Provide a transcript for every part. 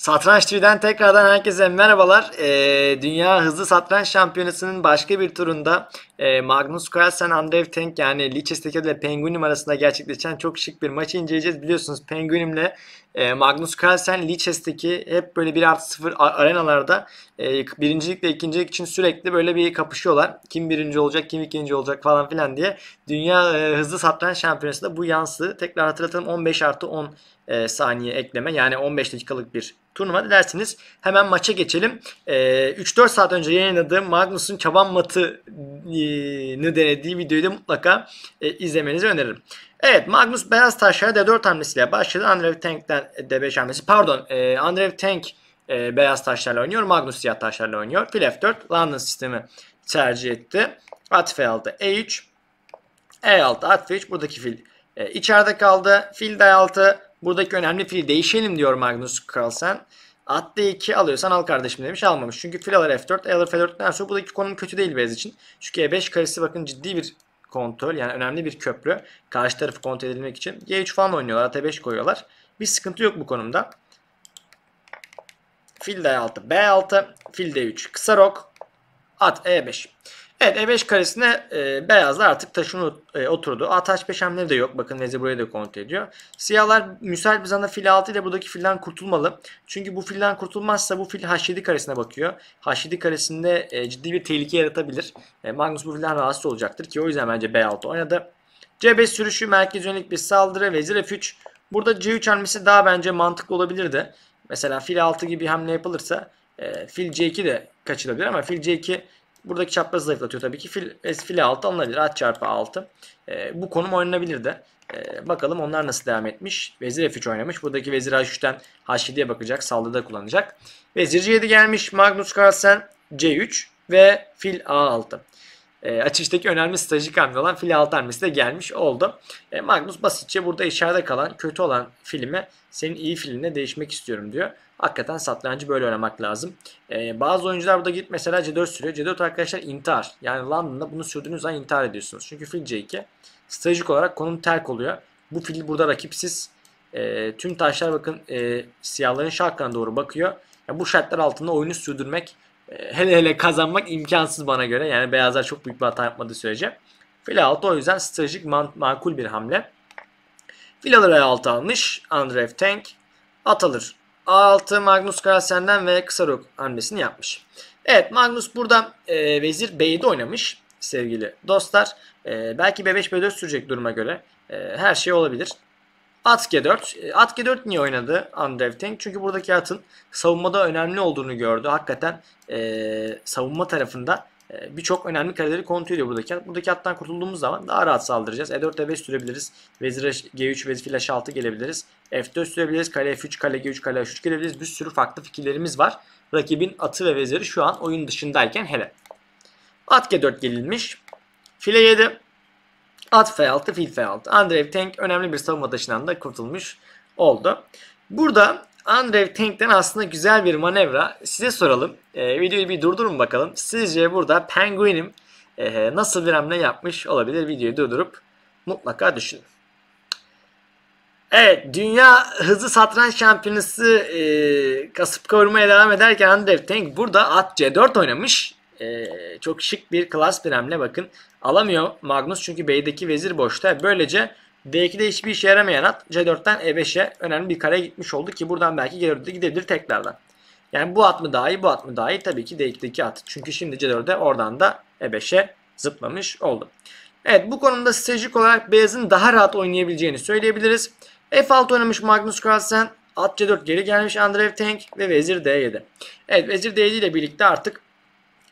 Satranç TV'den tekrardan herkese merhabalar. Ee, Dünya Hızlı Satranç Şampiyonası'nın başka bir turunda e, Magnus Carlsen, Andrew Tank yani Leicester ile Penguinim arasında gerçekleşen çok şık bir maçı inceleyeceğiz. Biliyorsunuz Penguinim'le e, Magnus Carlsen Leicesters'teki hep böyle 1 artı 0 arenalarda e, birincilikle ikincilik için sürekli böyle bir kapışıyorlar. Kim birinci olacak, kim ikinci olacak falan filan diye. Dünya e, Hızlı Şampiyonası da bu yansı. Tekrar hatırlatalım 15 artı 10 e, saniye ekleme yani 15 dakikalık bir turnuva dersiniz. Hemen maça geçelim. E, 3-4 saat önce yayınladığım Magnus'un çaban matı e, ne ee, denediği videoyu da mutlaka e, izlemenizi öneririm. Evet Magnus beyaz taşlara D4 hamlesiyle başladı. Andrev Tank'ten e, D5 hamlesi. Pardon e, Andrev Tank e, beyaz taşlarla oynuyor. Magnus siyah taşlarla oynuyor. Fil F4 London sistemi tercih etti. At F6 E3 E6 at F3 buradaki fil e, içeride kaldı. Fil D6 buradaki önemli fili değişelim diyor Magnus Carlsen. At d 2 alıyorsan al kardeşim demiş almamış. Çünkü fil alır F4 e alır f Bu da buradaki konum kötü değil beyaz için. Çünkü E5 karesi bakın ciddi bir kontrol yani önemli bir köprü. Karşı tarafı kontrol edilmek için. G3 falan oynuyorlar at 5 e koyuyorlar. Bir sıkıntı yok bu konumda. Fil D6 B6 fil D3 kısa rok at E5. Evet E5 karesine e, beyazlar artık taşını e, oturdu. Ataç peşemleri de yok. Bakın Vezir burayı da kontrol ediyor. Siyahlar müsait bir zanda fil 6 ile buradaki filden kurtulmalı. Çünkü bu filden kurtulmazsa bu fil H7 karesine bakıyor. H7 karesinde e, ciddi bir tehlike yaratabilir. E, Magnus bu filden rahatsız olacaktır ki o yüzden bence B6 oynadı. C5 sürüşü merkez yönelik bir saldırı. Vezir F3. Burada C3 hamlesi daha bence mantıklı olabilirdi. Mesela fil 6 gibi hamle yapılırsa e, fil C2 de kaçılabilir ama fil C2 Buradaki çapraz zayıflatıyor tabii ki. Fil, e, file 6 alınabilir. At çarpı 6. E, bu konum oynanabilir de. E, bakalım onlar nasıl devam etmiş. Vezir F3 oynamış. Buradaki vezir H3'ten H7'ye bakacak. Saldırıda kullanacak. Vezir C7 gelmiş. Magnus Carlsen C3 ve fil A6 e, açıştaki önemli stratejik hamle olan fili alt de gelmiş oldu. E, Magnus basitçe burada içeride kalan kötü olan filme senin iyi filine değişmek istiyorum diyor. Hakikaten satrancı böyle oynamak lazım. E, bazı oyuncular burada git mesela C4 sürüyor. C4 arkadaşlar intihar. Yani London'da bunu sürdüğünüz zaman intihar ediyorsunuz. Çünkü fil C2 stratejik olarak konum terk oluyor. Bu fil burada rakipsiz. E, tüm taşlar bakın e, siyahların şarkına doğru bakıyor. Yani bu şartlar altında oyunu sürdürmek hele hele kazanmak imkansız bana göre. Yani beyazlar çok büyük bir hata yapmadığı sürece. Fil 6 o yüzden stratejik man- makul bir hamle. Fil alır E6 almış. Andreev Tank. At alır. A6 Magnus Carlsen'den ve kısa rok hamlesini yapmış. Evet Magnus burada e, vezir B7 oynamış sevgili dostlar. E, belki B5 B4 sürecek duruma göre. E, her şey olabilir. At G4. E, at G4 niye oynadı Andrev Tank? Çünkü buradaki atın savunmada önemli olduğunu gördü. Hakikaten e, savunma tarafında e, birçok önemli kareleri kontrol ediyor buradaki at. Buradaki attan kurtulduğumuz zaman daha rahat saldıracağız. E4, E5 sürebiliriz. Vezir G3, Vezir H6 gelebiliriz. F4 sürebiliriz. Kale F3, Kale G3, Kale H3 gelebiliriz. Bir sürü farklı fikirlerimiz var. Rakibin atı ve veziri şu an oyun dışındayken hele. At G4 gelilmiş. File 7. At F fil F Feald. Andrev Tank önemli bir savunma taşından da kurtulmuş oldu. Burada Andrev Tank'ten aslında güzel bir manevra. Size soralım. E, videoyu bir durdurun bakalım. Sizce burada Penguin'im e, nasıl bir hamle yapmış olabilir? Videoyu durdurup mutlaka düşünün. Evet, dünya hızlı satranç şampiyonası e, kasıp kavurmaya devam ederken Andrev Tank burada at C4 oynamış e, çok şık bir klas premle bakın. Alamıyor Magnus çünkü B'deki vezir boşta. Böylece D2'de hiçbir işe yaramayan at C4'ten E5'e önemli bir kare gitmiş oldu ki buradan belki G4'e gidebilir tekrardan. Yani bu at mı daha iyi bu at mı daha iyi tabii ki D2'deki at. Çünkü şimdi c 4de oradan da E5'e zıplamış oldu. Evet bu konumda stratejik olarak beyazın daha rahat oynayabileceğini söyleyebiliriz. F6 oynamış Magnus Carlsen. At C4 geri gelmiş Andreev Tank ve Vezir D7. Evet Vezir D7 ile birlikte artık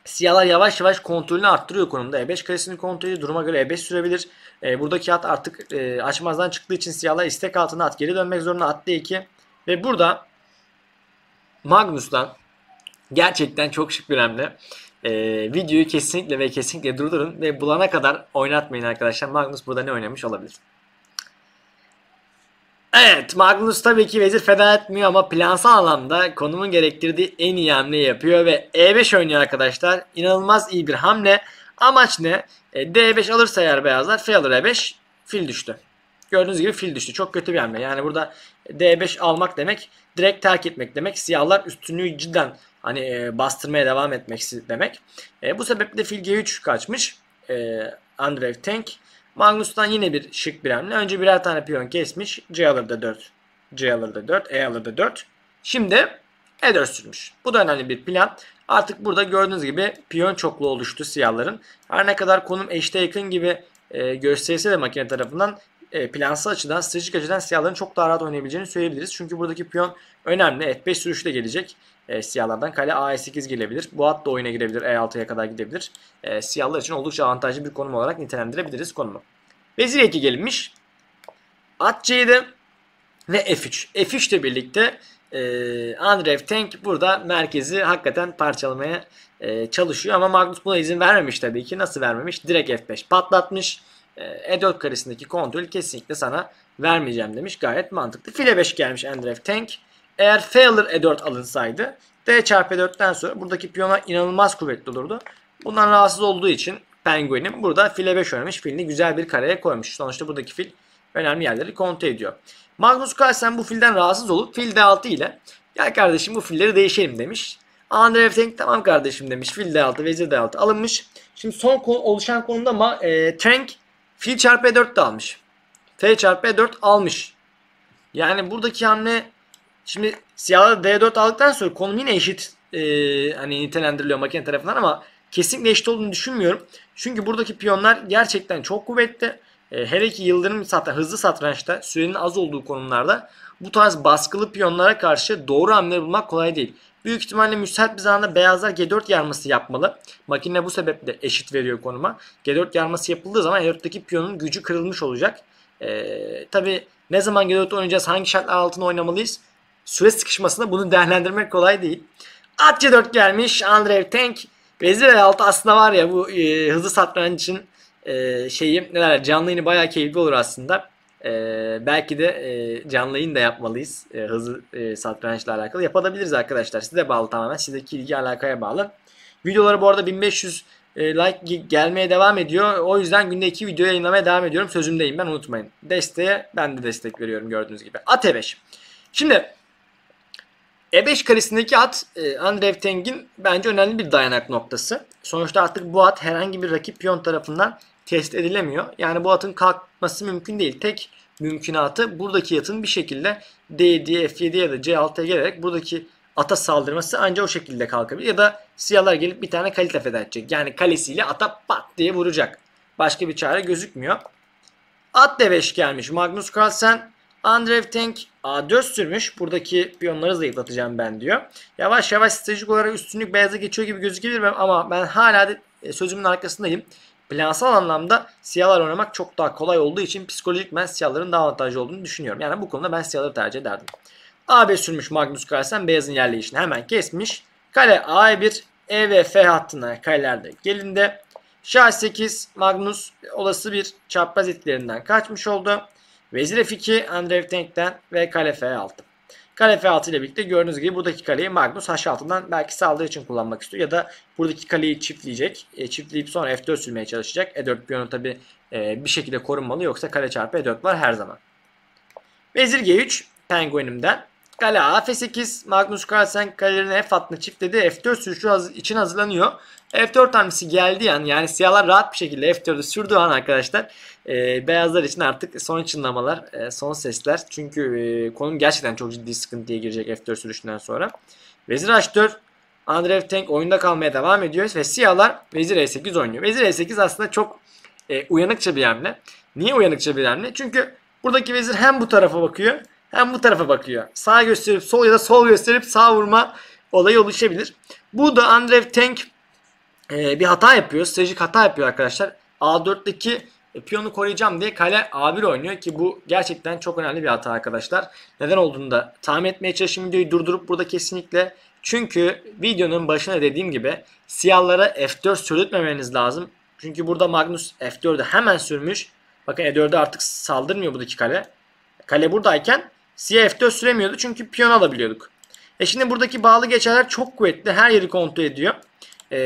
Siyahlar yavaş yavaş kontrolünü arttırıyor konumda. E5 karesini kontrolü Duruma göre E5 sürebilir. E, buradaki at artık e, açmazdan çıktığı için siyahlar istek altına at geri dönmek zorunda. At D2 ve burada Magnus'tan gerçekten çok şık bir hamle. E, videoyu kesinlikle ve kesinlikle durdurun ve bulana kadar oynatmayın arkadaşlar. Magnus burada ne oynamış olabilir? Evet Magnus tabii ki vezir feda etmiyor ama plansal anlamda konumun gerektirdiği en iyi hamleyi yapıyor ve E5 oynuyor arkadaşlar. İnanılmaz iyi bir hamle. Amaç ne? E, D5 alırsa eğer beyazlar fil alır E5 fil düştü. Gördüğünüz gibi fil düştü. Çok kötü bir hamle. Yani burada D5 almak demek direkt terk etmek demek. Siyahlar üstünlüğü cidden hani e, bastırmaya devam etmek demek. E, bu sebeple fil G3 kaçmış. E, Andrev Tank. Magnus'tan yine bir şık bir hamle. Önce birer tane piyon kesmiş. C alır da 4. C alır da 4. E alır da 4. Şimdi E4 sürmüş. Bu da önemli bir plan. Artık burada gördüğünüz gibi piyon çokluğu oluştu siyahların. Her ne kadar konum eşte yakın gibi e, gösterilse de makine tarafından e, plansı açıdan, stratejik açıdan siyahların çok daha rahat oynayabileceğini söyleyebiliriz. Çünkü buradaki piyon önemli. f 5 sürüşü de gelecek e, siyahlardan. Kale A8 gelebilir. Bu at da oyuna girebilir. E6'ya kadar gidebilir. E, siyahlar için oldukça avantajlı bir konum olarak nitelendirebiliriz konumu. Vezir 2 gelinmiş. At C7 ve F3. F3 ile birlikte e, Andrev Tank burada merkezi hakikaten parçalamaya e, çalışıyor. Ama Magnus buna izin vermemiş tabii ki. Nasıl vermemiş? Direkt F5 patlatmış. E4 e karesindeki kontrol kesinlikle sana vermeyeceğim demiş. Gayet mantıklı. File 5 gelmiş Endref Tank. Eğer Failure E4 alınsaydı D çarpı E4'ten sonra buradaki piyona inanılmaz kuvvetli olurdu. Bundan rahatsız olduğu için Penguin'in burada file 5 oynamış. Filini güzel bir kareye koymuş. Sonuçta buradaki fil önemli yerleri kontrol ediyor. Magnus Carlsen bu filden rahatsız olup fil D6 ile gel kardeşim bu filleri değişelim demiş. Andre Tank tamam kardeşim demiş. Fil D6, Vezir D6 alınmış. Şimdi son oluşan konuda ama e, Trank Fil çarpı E4 de almış. F çarpı E4 almış. Yani buradaki hamle şimdi siyahlar D4 aldıktan sonra konum yine eşit e, hani nitelendiriliyor makine tarafından ama kesinlikle eşit olduğunu düşünmüyorum. Çünkü buradaki piyonlar gerçekten çok kuvvetli. E, her iki yıldırım zaten hızlı satrançta sürenin az olduğu konumlarda bu tarz baskılı piyonlara karşı doğru hamle bulmak kolay değil. Büyük ihtimalle müsait bir zamanda beyazlar G4 yarması yapmalı. Makine bu sebeple eşit veriyor konuma. G4 yarması yapıldığı zaman E4'teki piyonun gücü kırılmış olacak. Ee, Tabi ne zaman G4 oynayacağız, hangi şartlar altında oynamalıyız? Süre sıkışmasında bunu değerlendirmek kolay değil. At C4 gelmiş. Andrev Tank. Vezir E6 aslında var ya bu e, hızlı satranç için e, şeyi neler canlı yayını bayağı keyifli olur aslında. E, belki de e, canlı yayın da yapmalıyız. E, hızlı e, satrançla alakalı. Yapabiliriz arkadaşlar. Size bağlı tamamen. Sizdeki ilgi alakaya bağlı. Videoları bu arada 1500 e, like gelmeye devam ediyor. O yüzden günde iki video yayınlamaya devam ediyorum. Sözümdeyim ben unutmayın. Desteğe ben de destek veriyorum gördüğünüz gibi. At E5. Şimdi E5 karesindeki at e, Andrev Teng'in bence önemli bir dayanak noktası. Sonuçta artık bu at herhangi bir rakip piyon tarafından test edilemiyor. Yani bu atın kalkması mümkün değil. Tek mümkünatı buradaki atın bir şekilde D7, F7 ya da C6'ya gelerek buradaki ata saldırması ancak o şekilde kalkabilir. Ya da siyahlar gelip bir tane kalite feda edecek. Yani kalesiyle ata pat diye vuracak. Başka bir çare gözükmüyor. At D5 gelmiş. Magnus Carlsen Andrev Tank A4 sürmüş. Buradaki piyonları zayıflatacağım ben diyor. Yavaş yavaş stratejik olarak üstünlük beyaza geçiyor gibi gözükebilir ama ben hala de e, sözümün arkasındayım. Plansal anlamda siyahlar oynamak çok daha kolay olduğu için psikolojik ben siyahların daha avantajlı olduğunu düşünüyorum. Yani bu konuda ben siyahları tercih ederdim. A5 sürmüş Magnus Carlsen beyazın yerleyişini hemen kesmiş. Kale A1, E ve F hattına kalelerde gelinde. Şah 8, Magnus olası bir çapraz etkilerinden kaçmış oldu. Vezir F2, Andrei Tank'ten ve kale F6. Kale F6 ile birlikte gördüğünüz gibi buradaki kaleyi Magnus h altından belki saldırı için kullanmak istiyor. Ya da buradaki kaleyi çiftleyecek. E, çiftleyip sonra F4 sürmeye çalışacak. E4 piyonu tabi e, bir şekilde korunmalı. Yoksa kale çarpı E4 var her zaman. Vezir G3 penguinimden. Kale A F8 Magnus Carlsen kalelerine F hattını çiftledi. F4 sürüşü için hazırlanıyor. F4 hamlesi geldi yani yani siyahlar rahat bir şekilde F4'ü sürdüğü an arkadaşlar e, beyazlar için artık son çınlamalar, e, son sesler. Çünkü e, konum gerçekten çok ciddi sıkıntıya girecek F4 sürüşünden sonra. Vezir H4 Andrev Tank oyunda kalmaya devam ediyor ve siyahlar Vezir E8 oynuyor. Vezir E8 aslında çok e, uyanıkça bir hamle. Niye uyanıkça bir hamle? Çünkü buradaki vezir hem bu tarafa bakıyor hem bu tarafa bakıyor. Sağ gösterip sol ya da sol gösterip sağ vurma olayı oluşabilir. Bu da Andrev Tank e, bir hata yapıyor. Stratejik hata yapıyor arkadaşlar. A4'teki e, piyonu koruyacağım diye kale A1 oynuyor ki bu gerçekten çok önemli bir hata arkadaşlar. Neden olduğunu da tahmin etmeye çalışın videoyu durdurup burada kesinlikle. Çünkü videonun başına dediğim gibi siyahlara F4 sürütmemeniz lazım. Çünkü burada Magnus F4'ü hemen sürmüş. Bakın E4'e artık saldırmıyor bu buradaki kale. Kale buradayken Cf F4 süremiyordu çünkü piyon alabiliyorduk. E şimdi buradaki bağlı geçerler çok kuvvetli. Her yeri kontrol ediyor. E,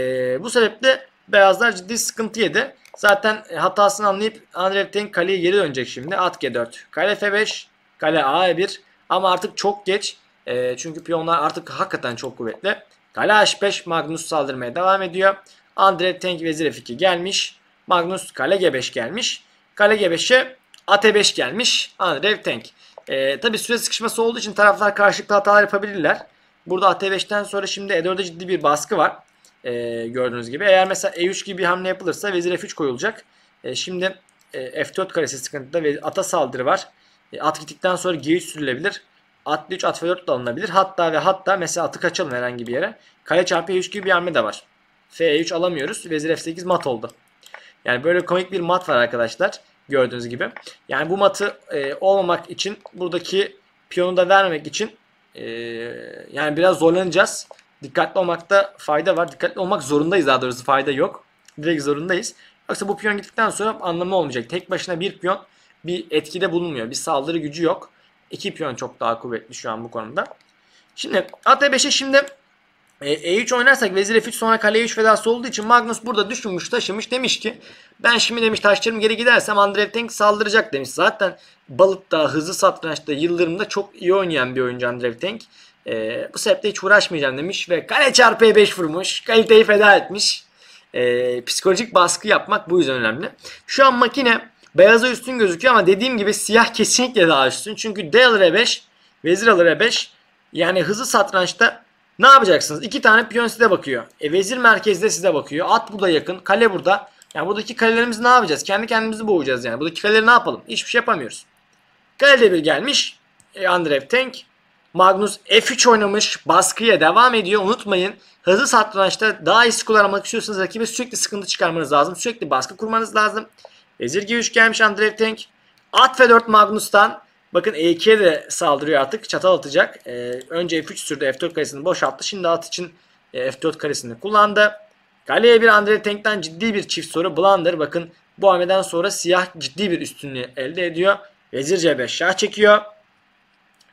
bu sebeple beyazlar ciddi sıkıntı yedi. Zaten hatasını anlayıp Andrei Tank kaleye geri dönecek şimdi. At G4. Kale F5. Kale A1. Ama artık çok geç. E, çünkü piyonlar artık hakikaten çok kuvvetli. Kale H5. Magnus saldırmaya devam ediyor. Andrei Tank Vezir F2 gelmiş. Magnus Kale G5 gelmiş. Kale G5'e at E5 gelmiş. Andrei Tank. E, tabii süre sıkışması olduğu için taraflar karşılıklı hatalar yapabilirler. Burada AT5'ten sonra şimdi e 4de ciddi bir baskı var. E, gördüğünüz gibi. Eğer mesela E3 gibi bir hamle yapılırsa vezir F3 koyulacak. E, şimdi e, F4 karesi sıkıntıda ve ata saldırı var. E, at gittikten sonra G3 sürülebilir. At 3 at F4 de alınabilir. Hatta ve hatta mesela atı kaçalım herhangi bir yere. Kale çarpı E3 gibi bir hamle de var. F3 alamıyoruz. Vezir F8 mat oldu. Yani böyle komik bir mat var arkadaşlar gördüğünüz gibi. Yani bu matı e, olmamak için buradaki piyonu da vermemek için e, yani biraz zorlanacağız. Dikkatli olmakta fayda var. Dikkatli olmak zorundayız daha doğrusu fayda yok. Direkt zorundayız. Yoksa bu piyon gittikten sonra anlamı olmayacak. Tek başına bir piyon bir etkide bulunmuyor. Bir saldırı gücü yok. İki piyon çok daha kuvvetli şu an bu konuda. Şimdi AT5'e şey, şimdi e, E3 oynarsak vezir F3 sonra kale E3 fedası olduğu için Magnus burada düşünmüş taşımış demiş ki ben şimdi demiş taşlarım geri gidersem Andrev Tank saldıracak demiş. Zaten balıkta hızlı satrançta yıldırımda çok iyi oynayan bir oyuncu Andrev Tank. E, bu sebeple hiç uğraşmayacağım demiş ve kale çarpı E5 vurmuş kaliteyi feda etmiş. E, psikolojik baskı yapmak bu yüzden önemli. Şu an makine beyaza üstün gözüküyor ama dediğim gibi siyah kesinlikle daha üstün. Çünkü D alır E5 vezir alır E5 yani hızlı satrançta ne yapacaksınız? İki tane piyon size bakıyor. E, vezir merkezde size bakıyor. At burada yakın. Kale burada. Yani buradaki kalelerimizi ne yapacağız? Kendi kendimizi boğacağız yani. Buradaki kaleleri ne yapalım? Hiçbir şey yapamıyoruz. Kalede bir gelmiş. E, Andrev Tank. Magnus F3 oynamış. Baskıya devam ediyor. Unutmayın. Hızlı satrançta daha iyi skor almak istiyorsanız rakibe sürekli sıkıntı çıkarmanız lazım. Sürekli baskı kurmanız lazım. Vezir G3 gelmiş Andrev Tank. At F4 Magnus'tan. Bakın E2'ye de saldırıyor artık. Çatal atacak. Ee, önce F3 sürdü. F4 karesini boşalttı. Şimdi at için e, F4 karesini kullandı. Kaleye bir Andre Tank'tan ciddi bir çift soru blunder. Bakın bu hamleden sonra siyah ciddi bir üstünlüğü elde ediyor. Vezir C5 şah çekiyor.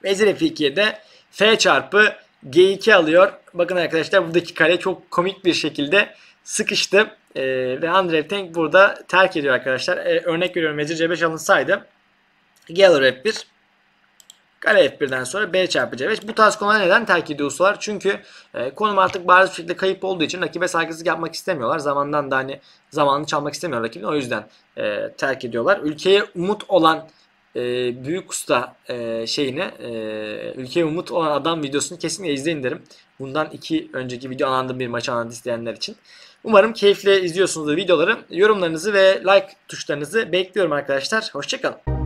Vezir F2'ye de F çarpı G2 alıyor. Bakın arkadaşlar buradaki kare çok komik bir şekilde sıkıştı. Ee, ve Andrev Tank burada terk ediyor arkadaşlar. Ee, örnek veriyorum Vezir C5 alınsaydı Gelir F1. Kare F1'den sonra B çarpı C5. Bu tarz konular neden terk ediyorsalar? Çünkü e, konum artık bazı bir şekilde kayıp olduğu için rakibe saygısızlık yapmak istemiyorlar. Zamandan da hani zamanını çalmak istemiyor rakibin. O yüzden e, terk ediyorlar. Ülkeye umut olan e, büyük usta e, şeyini e, ülkeye umut olan adam videosunu kesinlikle izleyin derim. Bundan iki önceki video anlandığım bir maçı anladı isteyenler için. Umarım keyifle izliyorsunuzdur videoları. Yorumlarınızı ve like tuşlarınızı bekliyorum arkadaşlar. Hoşçakalın.